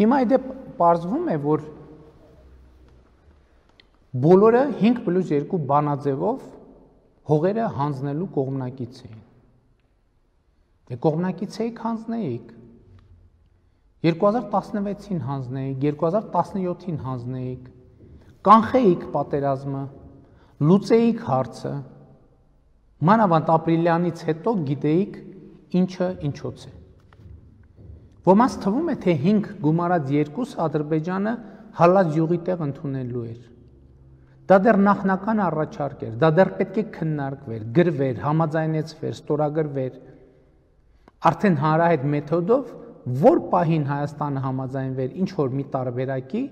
Հիմա այդ պարզվում է, որ բոլորը 5+2 բանաձևով հողերը հանձնելու կողմնակից էին։ Դե կողմնակից էիք հանձնեիք։ 2016-ին հանձնեիք, 2017-ին հանձնեիք։ Կանխեիք պատերազմը, լուծեիք հարցը։ Մանավանդ ապրիլյանից հետո գիտեիք ինչը ինչոց է։ Ոմանց թվում է, թե 5 գումարած 2 Ադրբեջանը հալած յուղի տեղ ընդունելու էր։ Դա դեռ նախնական առաջարկ էր, դա դեռ պետք է քննարկվեր, գրվեր, համաձայնեցվեր, ստորագրվեր։ Արդեն հանրահայտ մեթոդով, որ պահին Հայաստանը համաձայնվեր ինչ որ մի տարբերակի,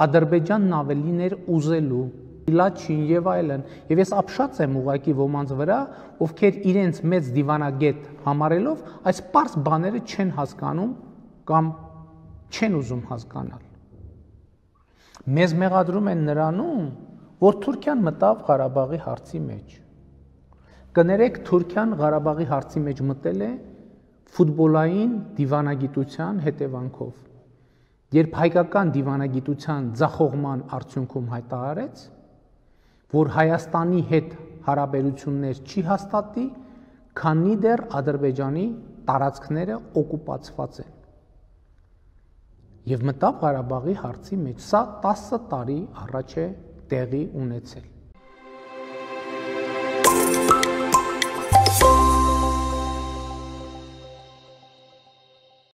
Ադրբեջանն ավելին էր ուզելու Լաչին եւ այլն։ Եվ ես ապշած եմ ուղակի ոմանց վրա, ովքեր իրենց մեծ դիվանագետ համարելով այս པարս բաները չեն հասկանում կամ չեն ուզում հասկանալ։ Մեզ մեղադրում են նրանում, որ Թուրքիան մտավ Ղարաբաղի հարցի մեջ։ Կներեք, Թուրքիան Ղարաբաղի հարցի մեջ մտել է ֆուտբոլային դիվանագիտության հետևանքով։ Երբ հայկական դիվանագիտության ձախողման արդյունքում հայտարարեց, որ Հայաստանի հետ հարաբերություններ չի հաստատի, քանի դեռ Ադրբեջանի տարածքները օկուպացված են եւ մտավ Ղարաբաղի հարցի մեջ։ Սա 10 տարի առաջ է տեղի ունեցել։